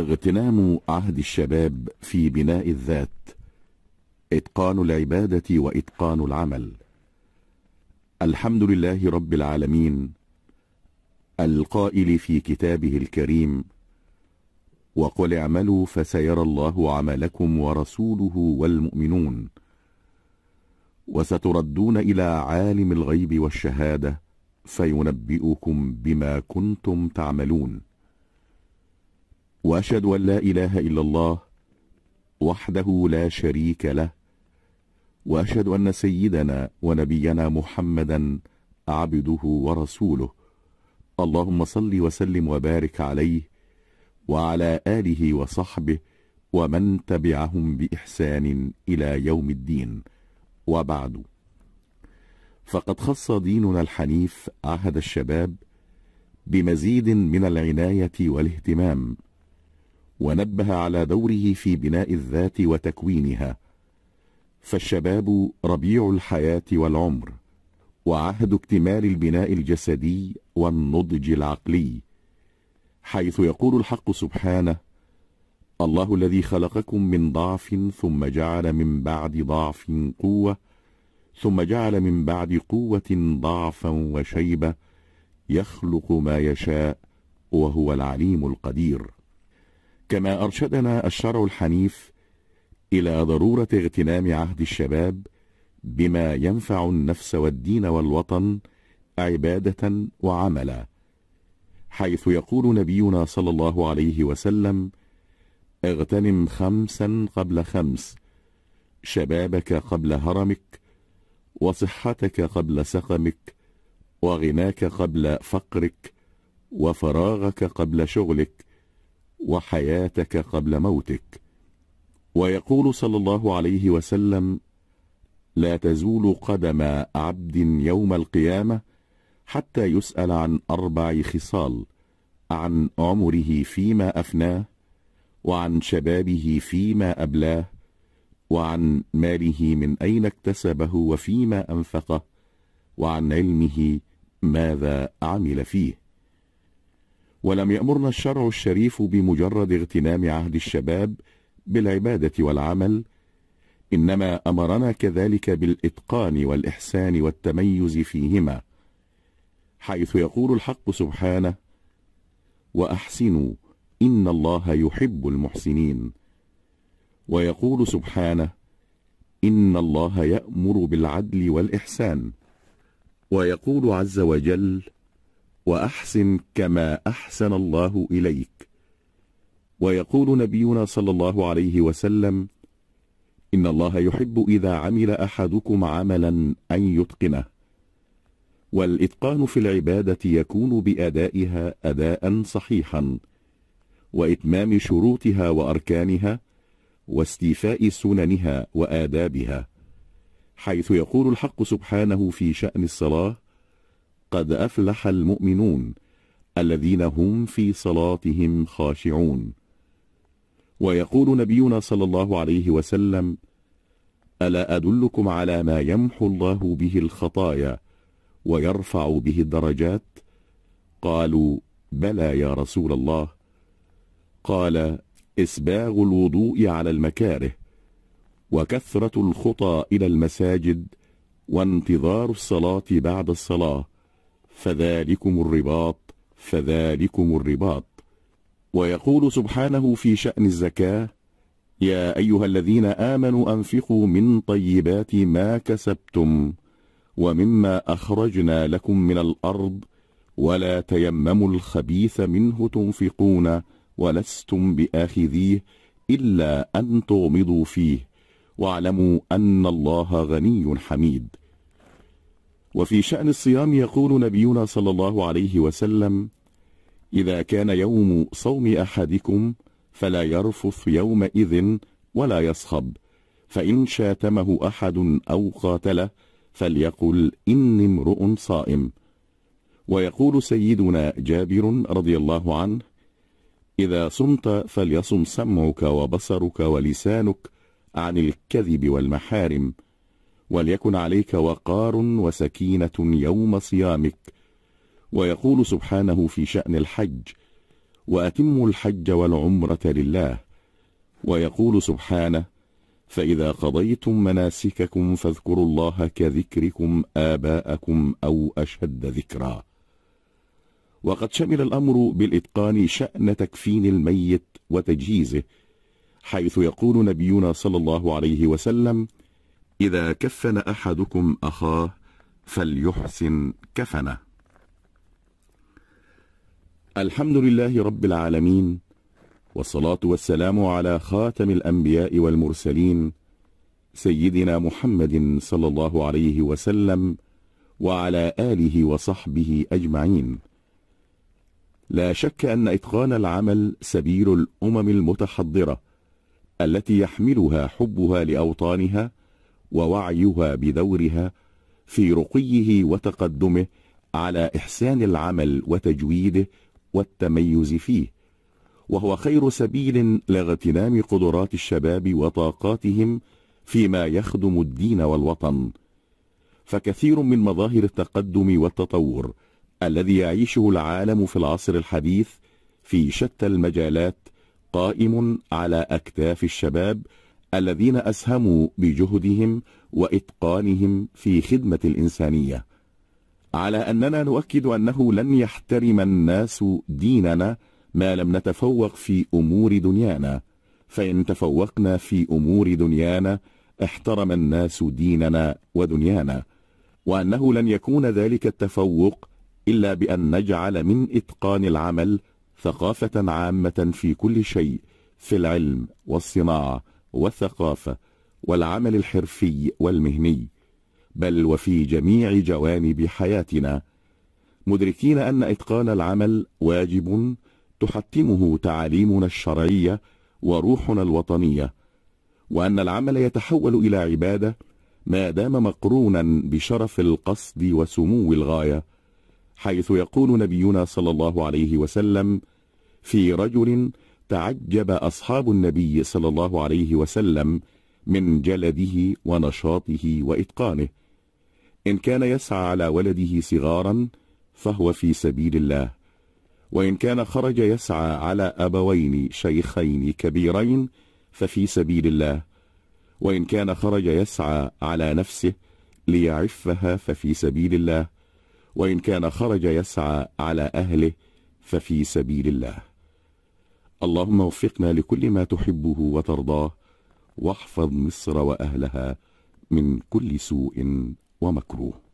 اغتنام عهد الشباب في بناء الذات اتقان العبادة واتقان العمل الحمد لله رب العالمين القائل في كتابه الكريم وقل اعملوا فسيرى الله عملكم ورسوله والمؤمنون وستردون إلى عالم الغيب والشهادة فينبئكم بما كنتم تعملون وأشهد أن لا إله إلا الله وحده لا شريك له وأشهد أن سيدنا ونبينا محمدا عبده ورسوله اللهم صل وسلم وبارك عليه وعلى آله وصحبه ومن تبعهم بإحسان إلى يوم الدين وبعد فقد خص ديننا الحنيف عهد الشباب بمزيد من العناية والاهتمام ونبه على دوره في بناء الذات وتكوينها فالشباب ربيع الحياة والعمر وعهد اكتمال البناء الجسدي والنضج العقلي حيث يقول الحق سبحانه الله الذي خلقكم من ضعف ثم جعل من بعد ضعف قوة ثم جعل من بعد قوة ضعفا وشيبة يخلق ما يشاء وهو العليم القدير كما أرشدنا الشرع الحنيف إلى ضرورة اغتنام عهد الشباب بما ينفع النفس والدين والوطن عبادة وعملا حيث يقول نبينا صلى الله عليه وسلم اغتنم خمسا قبل خمس شبابك قبل هرمك وصحتك قبل سقمك وغناك قبل فقرك وفراغك قبل شغلك وحياتك قبل موتك ويقول صلى الله عليه وسلم لا تزول قدم عبد يوم القيامة حتى يسأل عن أربع خصال عن عمره فيما أفناه وعن شبابه فيما أبلاه وعن ماله من أين اكتسبه وفيما أنفقه وعن علمه ماذا عمل فيه ولم يأمرنا الشرع الشريف بمجرد اغتنام عهد الشباب بالعبادة والعمل إنما أمرنا كذلك بالإتقان والإحسان والتميز فيهما حيث يقول الحق سبحانه وأحسنوا إن الله يحب المحسنين ويقول سبحانه إن الله يأمر بالعدل والإحسان ويقول عز وجل وأحسن كما أحسن الله إليك ويقول نبينا صلى الله عليه وسلم إن الله يحب إذا عمل أحدكم عملا أن يتقنه والإتقان في العبادة يكون بأدائها أداء صحيحا وإتمام شروطها وأركانها واستيفاء سننها وآدابها حيث يقول الحق سبحانه في شأن الصلاة قد أفلح المؤمنون الذين هم في صلاتهم خاشعون ويقول نبينا صلى الله عليه وسلم ألا أدلكم على ما يمحو الله به الخطايا ويرفع به الدرجات قالوا بلى يا رسول الله قال إسباغ الوضوء على المكاره وكثرة الخطى إلى المساجد وانتظار الصلاة بعد الصلاة فذلكم الرباط فذلكم الرباط ويقول سبحانه في شأن الزكاة يا أيها الذين آمنوا أنفقوا من طيبات ما كسبتم ومما أخرجنا لكم من الأرض ولا تيمموا الخبيث منه تنفقون ولستم بآخذيه إلا أن تغمضوا فيه واعلموا أن الله غني حميد وفي شأن الصيام يقول نبينا صلى الله عليه وسلم إذا كان يوم صوم أحدكم فلا يرفث يومئذ ولا يصخب فإن شاتمه أحد أو قاتله فليقل إني امرؤ صائم ويقول سيدنا جابر رضي الله عنه إذا صمت فليصم سمعك وبصرك ولسانك عن الكذب والمحارم وليكن عليك وقار وسكينة يوم صيامك ويقول سبحانه في شأن الحج وأتم الحج والعمرة لله ويقول سبحانه فإذا قضيتم مناسككم فاذكروا الله كذكركم آباءكم أو أشد ذكرًا وقد شمل الأمر بالإتقان شأن تكفين الميت وتجهيزه حيث يقول نبينا صلى الله عليه وسلم إذا كفن أحدكم أخاه فليحسن كفنه الحمد لله رب العالمين والصلاة والسلام على خاتم الأنبياء والمرسلين سيدنا محمد صلى الله عليه وسلم وعلى آله وصحبه أجمعين لا شك أن إتقان العمل سبيل الأمم المتحضرة التي يحملها حبها لأوطانها ووعيها بدورها في رقيه وتقدمه على إحسان العمل وتجويده والتميز فيه وهو خير سبيل لاغتنام قدرات الشباب وطاقاتهم فيما يخدم الدين والوطن فكثير من مظاهر التقدم والتطور الذي يعيشه العالم في العصر الحديث في شتى المجالات قائم على أكتاف الشباب الذين أسهموا بجهدهم وإتقانهم في خدمة الإنسانية على أننا نؤكد أنه لن يحترم الناس ديننا ما لم نتفوق في أمور دنيانا فإن تفوقنا في أمور دنيانا احترم الناس ديننا ودنيانا وأنه لن يكون ذلك التفوق إلا بأن نجعل من إتقان العمل ثقافة عامة في كل شيء في العلم والصناعة والثقافة والعمل الحرفي والمهني بل وفي جميع جوانب حياتنا مدركين أن إتقان العمل واجب تحتمه تعاليمنا الشرعية وروحنا الوطنية وأن العمل يتحول إلى عبادة ما دام مقرونا بشرف القصد وسمو الغاية حيث يقول نبينا صلى الله عليه وسلم في رجل تعجب أصحاب النبي صلى الله عليه وسلم من جلده ونشاطه وإتقانه إن كان يسعى على ولده صغارا فهو في سبيل الله وإن كان خرج يسعى على أبوين شيخين كبيرين ففي سبيل الله وإن كان خرج يسعى على نفسه ليعفها ففي سبيل الله وإن كان خرج يسعى على أهله ففي سبيل الله اللهم وفقنا لكل ما تحبه وترضاه واحفظ مصر واهلها من كل سوء ومكروه